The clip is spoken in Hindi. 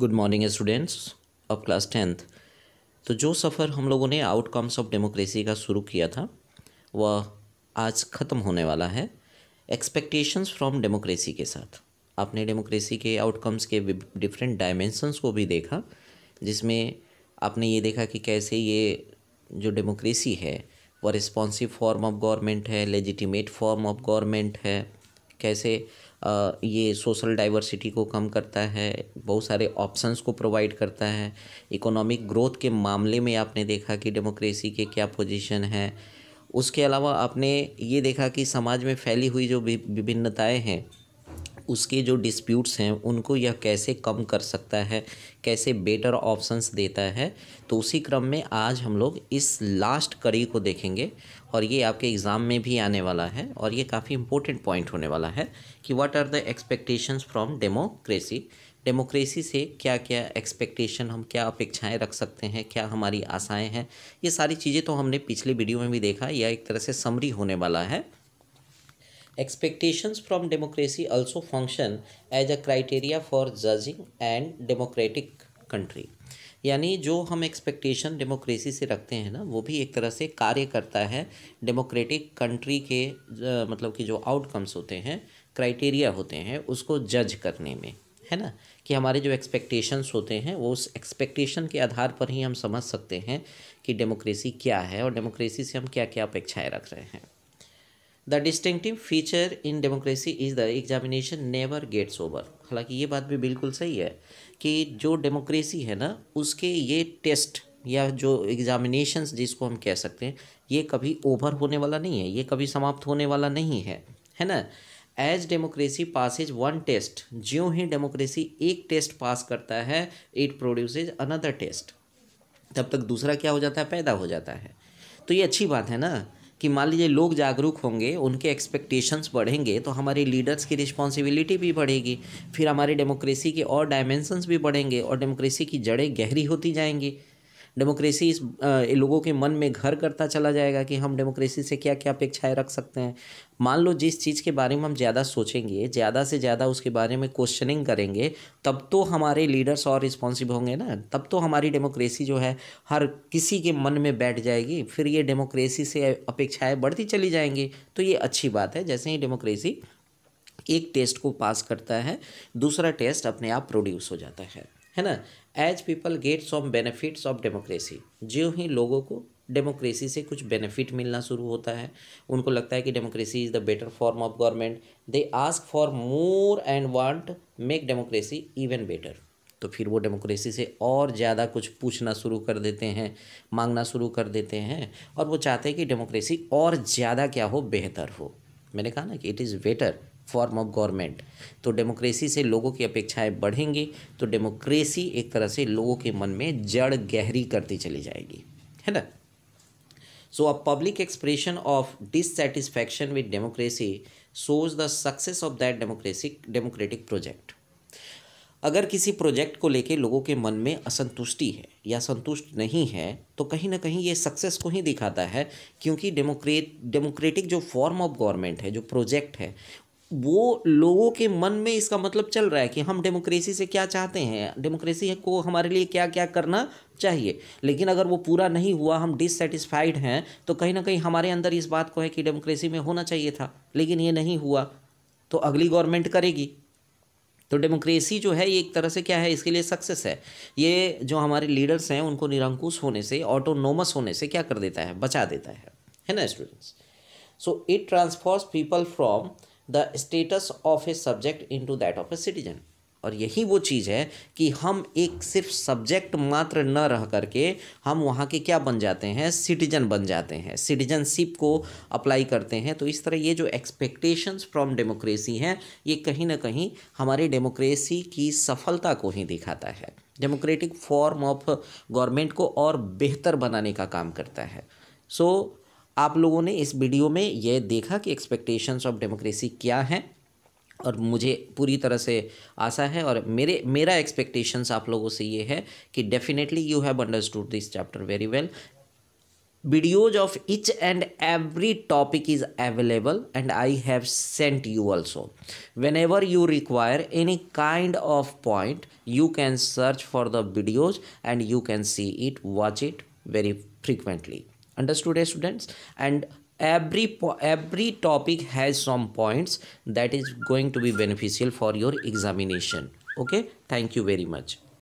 गुड मॉर्निंग स्टूडेंट्स अब क्लास टेंथ तो जो सफ़र हम लोगों ने आउटकम्स ऑफ डेमोक्रेसी का शुरू किया था वह आज ख़त्म होने वाला है एक्सपेक्टेशंस फ्रॉम डेमोक्रेसी के साथ आपने डेमोक्रेसी के आउटकम्स के डिफरेंट डायमेंशंस को भी देखा जिसमें आपने ये देखा कि कैसे ये जो डेमोक्रेसी है वह रिस्पॉन्सिव फॉर्म ऑफ गवर्नमेंट है लेजिटिमेट फॉर्म ऑफ गवर्नमेंट है कैसे ये सोशल डाइवर्सिटी को कम करता है बहुत सारे ऑप्शंस को प्रोवाइड करता है इकोनॉमिक ग्रोथ के मामले में आपने देखा कि डेमोक्रेसी के क्या पोजीशन है उसके अलावा आपने ये देखा कि समाज में फैली हुई जो विभिन्नताएं हैं उसके जो डिस्प्यूट्स हैं उनको यह कैसे कम कर सकता है कैसे बेटर ऑप्शंस देता है तो उसी क्रम में आज हम लोग इस लास्ट कड़ी को देखेंगे और ये आपके एग्ज़ाम में भी आने वाला है और ये काफ़ी इंपॉर्टेंट पॉइंट होने वाला है कि what are the expectations from democracy democracy से क्या क्या एक्सपेक्टेशन हम क्या अपेक्षाएँ रख सकते हैं क्या हमारी आशाएँ हैं ये सारी चीज़ें तो हमने पिछले वीडियो में भी देखा यह एक तरह से समरी होने वाला है Expectations from democracy also function as a criteria for judging and democratic country. यानी जो हम एक्सपेक्टेशन डेमोक्रेसी से रखते हैं ना वो भी एक तरह से कार्य करता है डेमोक्रेटिक कंट्री के मतलब कि जो आउटकम्स होते हैं क्राइटेरिया होते हैं उसको जज करने में है ना कि हमारे जो एक्सपेक्टेशंस होते हैं वो उस एक्सपेक्टेशन के आधार पर ही हम समझ सकते हैं कि डेमोक्रेसी क्या है और डेमोक्रेसी से हम क्या क्या अपेक्षाएँ रख रहे हैं the distinctive feature in democracy is the examination never gets over हालांकि ये बात भी बिल्कुल सही है कि जो डेमोक्रेसी है ना उसके ये टेस्ट या जो एग्जामिनेशन जिसको हम कह सकते हैं ये कभी ओवर होने वाला नहीं है ये कभी समाप्त होने वाला नहीं है है ना as democracy passes one test ज्यों ही डेमोक्रेसी एक टेस्ट पास करता है इट प्रोड्यूसेज अनदर टेस्ट तब तक दूसरा क्या हो जाता है पैदा हो जाता है तो ये अच्छी बात है ना कि मान लीजिए लोग जागरूक होंगे उनके एक्सपेक्टेशंस बढ़ेंगे तो हमारे लीडर्स की रिस्पॉन्सिबिलिटी भी बढ़ेगी फिर हमारी डेमोक्रेसी के और डायमेंसन्स भी बढ़ेंगे और डेमोक्रेसी की जड़ें गहरी होती जाएंगी डेमोक्रेसी इस लोगों के मन में घर करता चला जाएगा कि हम डेमोक्रेसी से क्या क्या अपेक्षाएँ रख सकते हैं मान लो जिस चीज़ के बारे में हम ज़्यादा सोचेंगे ज़्यादा से ज़्यादा उसके बारे में क्वेश्चनिंग करेंगे तब तो हमारे लीडर्स और रिस्पॉन्सिव होंगे ना तब तो हमारी डेमोक्रेसी जो है हर किसी के मन में बैठ जाएगी फिर ये डेमोक्रेसी से अपेक्षाएँ बढ़ती चली जाएंगी तो ये अच्छी बात है जैसे ही डेमोक्रेसी एक टेस्ट को पास करता है दूसरा टेस्ट अपने आप प्रोड्यूस हो जाता है है ना as people get some benefits of democracy जो ही लोगों को डेमोक्रेसी से कुछ बेनिफिट मिलना शुरू होता है उनको लगता है कि democracy is the better form of government they ask for more and want make democracy even better तो फिर वो डेमोक्रेसी से और ज़्यादा कुछ पूछना शुरू कर देते हैं मांगना शुरू कर देते हैं और वो चाहते हैं कि डेमोक्रेसी और ज़्यादा क्या हो बेहतर हो मैंने कहा ना कि it is better form of government तो डेमोक्रेसी से लोगों की अपेक्षाएं बढ़ेंगी तो डेमोक्रेसी एक तरह से लोगों के मन में जड़ गहरी करती चली जाएगी है ना so a public expression of dissatisfaction with democracy shows the success of that democracy democratic project अगर किसी प्रोजेक्ट को लेके लोगों के मन में असंतुष्टि है या संतुष्ट नहीं है तो कहीं ना कहीं ये सक्सेस को ही दिखाता है क्योंकि डेमोक्रेट डेमोक्रेटिक जो फॉर्म ऑफ गवर्नमेंट है जो प्रोजेक्ट है वो लोगों के मन में इसका मतलब चल रहा है कि हम डेमोक्रेसी से क्या चाहते हैं डेमोक्रेसी को हमारे लिए क्या क्या करना चाहिए लेकिन अगर वो पूरा नहीं हुआ हम डिससेटिस्फाइड हैं तो कहीं ना कहीं हमारे अंदर इस बात को है कि डेमोक्रेसी में होना चाहिए था लेकिन ये नहीं हुआ तो अगली गवर्नमेंट करेगी तो डेमोक्रेसी जो है ये एक तरह से क्या है इसके लिए सक्सेस है ये जो हमारे लीडर्स हैं उनको निरंकुश होने से ऑटोनोमस होने से क्या कर देता है बचा देता है है ना students so it transforms people from the status of a subject into that of a citizen और यही वो चीज़ है कि हम एक सिर्फ सब्जेक्ट मात्र न रह करके हम वहाँ के क्या बन जाते हैं सिटीजन बन जाते हैं सिटीजनशिप को अप्लाई करते हैं तो इस तरह ये जो एक्सपेक्टेशंस फ्रॉम डेमोक्रेसी हैं ये कहीं ना कहीं हमारी डेमोक्रेसी की सफलता को ही दिखाता है डेमोक्रेटिक फॉर्म ऑफ गवर्नमेंट को और बेहतर बनाने का काम करता है सो so, आप लोगों ने इस वीडियो में ये देखा कि एक्सपेक्टेशंस ऑफ डेमोक्रेसी क्या हैं और मुझे पूरी तरह से आशा है और मेरे मेरा एक्सपेक्टेशंस आप लोगों से ये है कि definitely you have understood this chapter very well videos of each and every topic is available and I have sent you also whenever you require any kind of point you can search for the videos and you can see it watch it very frequently understood students and every every topic has some points that is going to be beneficial for your examination okay thank you very much